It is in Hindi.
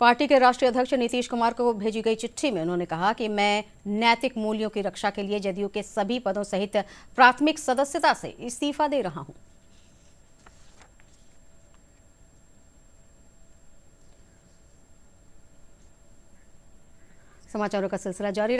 पार्टी के राष्ट्रीय अध्यक्ष नीतीश कुमार को भेजी गई चिट्ठी में उन्होंने कहा कि मैं नैतिक मूल्यों की रक्षा के लिए जदयू के सभी पदों सहित प्राथमिक सदस्यता से इस्तीफा दे रहा हूं समाचारों का सिलसिला जारी